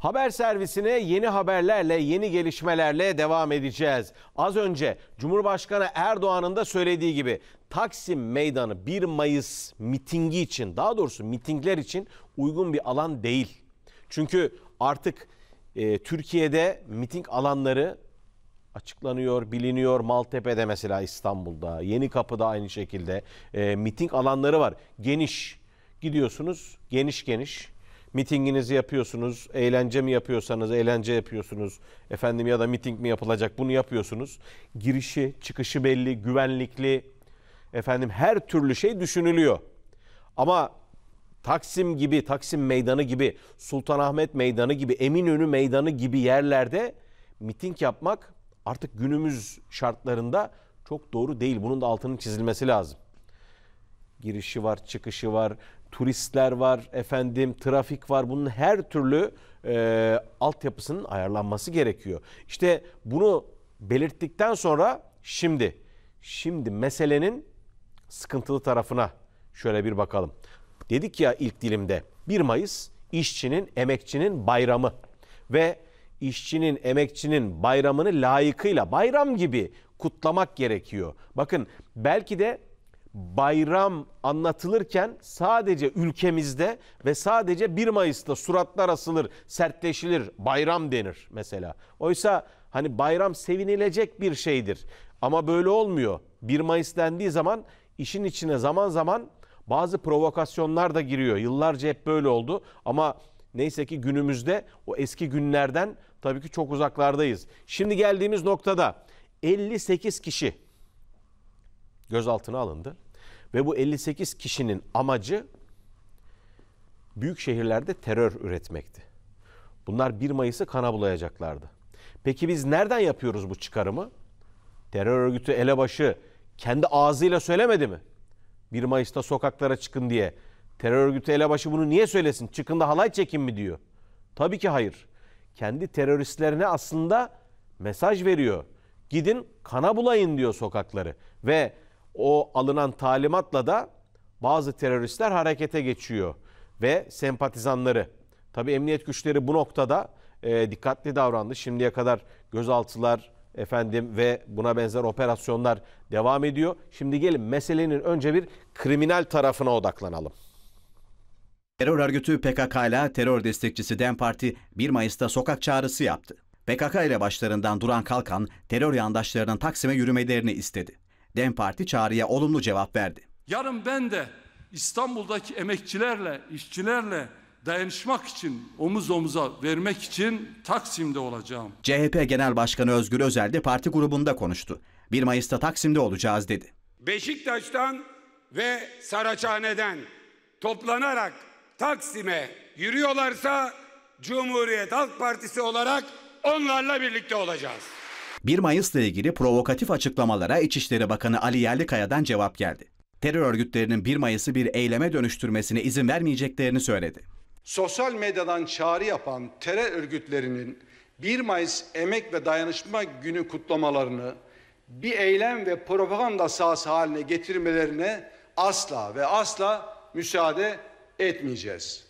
Haber servisine yeni haberlerle, yeni gelişmelerle devam edeceğiz. Az önce Cumhurbaşkanı Erdoğan'ın da söylediği gibi Taksim Meydanı 1 Mayıs mitingi için, daha doğrusu mitingler için uygun bir alan değil. Çünkü artık e, Türkiye'de miting alanları açıklanıyor, biliniyor. Maltepe'de mesela İstanbul'da, yeni kapıda aynı şekilde e, miting alanları var. Geniş gidiyorsunuz, geniş geniş mitinginizi yapıyorsunuz, eğlence mi yapıyorsanız eğlence yapıyorsunuz, efendim ya da miting mi yapılacak bunu yapıyorsunuz. Girişi, çıkışı belli, güvenlikli, efendim her türlü şey düşünülüyor. Ama Taksim gibi, Taksim Meydanı gibi, Sultanahmet Meydanı gibi, Eminönü Meydanı gibi yerlerde miting yapmak artık günümüz şartlarında çok doğru değil. Bunun da altının çizilmesi lazım girişi var, çıkışı var, turistler var, efendim trafik var. Bunun her türlü e, altyapısının ayarlanması gerekiyor. İşte bunu belirttikten sonra şimdi, şimdi meselenin sıkıntılı tarafına şöyle bir bakalım. Dedik ya ilk dilimde 1 Mayıs işçinin, emekçinin bayramı ve işçinin, emekçinin bayramını layıkıyla bayram gibi kutlamak gerekiyor. Bakın belki de bayram anlatılırken sadece ülkemizde ve sadece 1 Mayıs'ta suratlar asılır, sertleşilir, bayram denir mesela. Oysa hani bayram sevinilecek bir şeydir. Ama böyle olmuyor. 1 Mayıs dendiği zaman işin içine zaman zaman bazı provokasyonlar da giriyor. Yıllarca hep böyle oldu ama neyse ki günümüzde o eski günlerden tabii ki çok uzaklardayız. Şimdi geldiğimiz noktada 58 kişi gözaltına alındı. Ve bu 58 kişinin amacı büyük şehirlerde terör üretmekti. Bunlar 1 Mayıs'ı kana bulayacaklardı. Peki biz nereden yapıyoruz bu çıkarımı? Terör örgütü elebaşı kendi ağzıyla söylemedi mi? 1 Mayıs'ta sokaklara çıkın diye. Terör örgütü elebaşı bunu niye söylesin? Çıkın da halay çekin mi diyor. Tabii ki hayır. Kendi teröristlerine aslında mesaj veriyor. Gidin kana bulayın diyor sokakları. Ve o alınan talimatla da bazı teröristler harekete geçiyor ve sempatizanları. Tabii emniyet güçleri bu noktada e, dikkatli davrandı. Şimdiye kadar gözaltılar efendim ve buna benzer operasyonlar devam ediyor. Şimdi gelin meselenin önce bir kriminal tarafına odaklanalım. Terör örgütü PKK ile terör destekçisi DEM Parti 1 Mayıs'ta sokak çağrısı yaptı. PKK ile başlarından Duran Kalkan terör yandaşlarının Taksim'e yürümelerini istedi. Dem Parti çağrıya olumlu cevap verdi. Yarın ben de İstanbul'daki emekçilerle, işçilerle dayanışmak için, omuz omuza vermek için Taksim'de olacağım. CHP Genel Başkanı Özgür Özel de parti grubunda konuştu. 1 Mayıs'ta Taksim'de olacağız dedi. Beşiktaş'tan ve Saraçhane'den toplanarak Taksim'e yürüyorlarsa Cumhuriyet Halk Partisi olarak onlarla birlikte olacağız. 1 Mayıs'la ilgili provokatif açıklamalara İçişleri Bakanı Ali Yerlikaya'dan cevap geldi. Terör örgütlerinin 1 Mayıs'ı bir eyleme dönüştürmesine izin vermeyeceklerini söyledi. Sosyal medyadan çağrı yapan terör örgütlerinin 1 Mayıs Emek ve Dayanışma Günü kutlamalarını bir eylem ve propaganda sahası haline getirmelerine asla ve asla müsaade etmeyeceğiz.